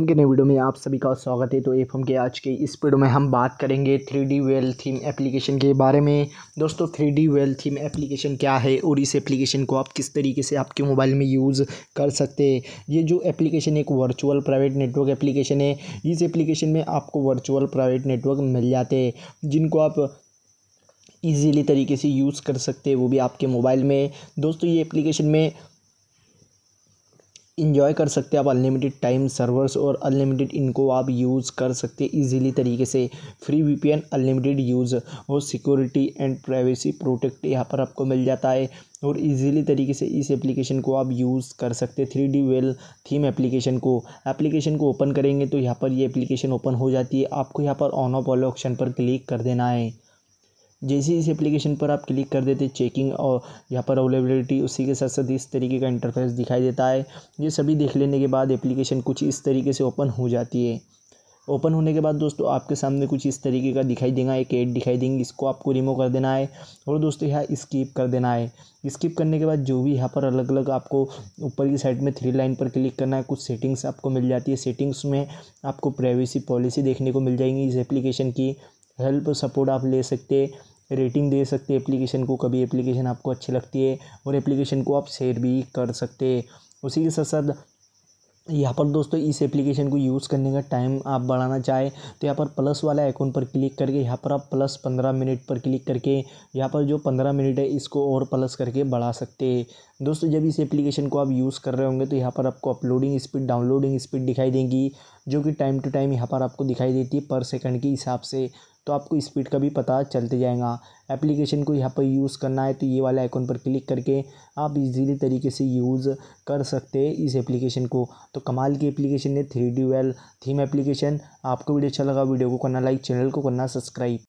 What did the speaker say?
F के नए video में आप सभी का स्वागत है तो एफ के आज के इस वीडियो में हम बात करेंगे थ्री डी वेल थीम एप्लीकेशन के बारे में दोस्तों थ्री डी वेल थीम एप्लीकेशन क्या है और इस एप्लीकेशन को आप किस तरीके से आपके मोबाइल में यूज़ कर सकते हैं ये जो एप्लीकेशन एक वर्चुअल प्राइवेट नेटवर्क एप्लीकेशन है इस एप्लीकेशन में आपको वर्चुअल प्राइवेट नेटवर्क मिल जाते हैं जिनको आप ईज़िली तरीके से यूज़ कर सकते हैं वो भी आपके मोबाइल में दोस्तों ये एप्लीकेशन में इन्जॉय कर सकते हैं आप अनलिमिटेड टाइम सर्वर्स और अनलिमिटेड इनको आप यूज़ कर सकते हैं इजीली तरीके से फ्री वीपीएन अनलिमिटेड यूज़ और सिक्योरिटी एंड प्राइवेसी प्रोटेक्ट यहाँ पर आपको मिल जाता है और इजीली तरीके से इस एप्लीकेशन को आप यूज़ कर सकते थ्री डी वेल थीम एप्लीकेशन को एप्लीकेशन को ओपन करेंगे तो यहाँ पर ये एप्लीकेशन ओपन हो जाती है आपको यहाँ पर ऑन ऑफ वाले ऑप्शन पर क्लिक कर देना है जैसे ही इस एप्लीकेशन पर आप क्लिक कर देते चेकिंग और यहाँ पर अवेलेबिलिटी उसी के साथ साथ इस तरीके का इंटरफेस दिखाई देता है ये सभी देख लेने के बाद एप्लीकेशन कुछ इस तरीके से ओपन हो जाती है ओपन होने के बाद दोस्तों आपके सामने कुछ इस तरीके का दिखाई देगा एक एड दिखाई देंगी इसको आपको रिमूव कर देना है और दोस्तों यहाँ स्किप कर देना है स्किप करने के बाद जो भी यहाँ पर अलग अलग आपको ऊपर की साइड में थ्री लाइन पर क्लिक करना है कुछ सेटिंग्स आपको मिल जाती है सेटिंग्स में आपको प्राइवेसी पॉलिसी देखने को मिल जाएंगी इस एप्लीकेशन की हेल्प सपोर्ट आप ले सकते रेटिंग दे सकते हैं एप्लीकेशन को कभी एप्लीकेशन आपको अच्छी लगती है और एप्लीकेशन को आप शेयर भी कर सकते हैं उसी के साथ साथ यहाँ पर दोस्तों इस एप्लीकेशन को यूज़ करने का टाइम आप बढ़ाना चाहें तो यहाँ पर प्लस वाला आइकॉन पर क्लिक करके यहाँ पर आप प्लस पंद्रह मिनट पर क्लिक करके यहाँ पर जो पंद्रह मिनट है इसको और प्लस करके बढ़ा सकते हैं दोस्तों जब इस एप्लीकेशन को आप यूज़ कर रहे होंगे तो यहाँ पर आपको अपलोडिंग स्पीड डाउनलोडिंग स्पीड दिखाई देंगी जो कि टाइम टू टाइम यहाँ पर आपको दिखाई देती है पर सेकंड के हिसाब से तो आपको स्पीड का भी पता चलते जाएगा एप्लीकेशन को यहाँ पर यूज़ करना है तो ये वाला आइकॉन पर क्लिक करके आप इजीली तरीके से यूज़ कर सकते हैं इस एप्लीकेशन को तो कमाल की एप्लीकेशन है थ्री डी थीम एप्लीकेशन आपको वीडियो अच्छा लगा वीडियो को करना लाइक चैनल को करना सब्सक्राइब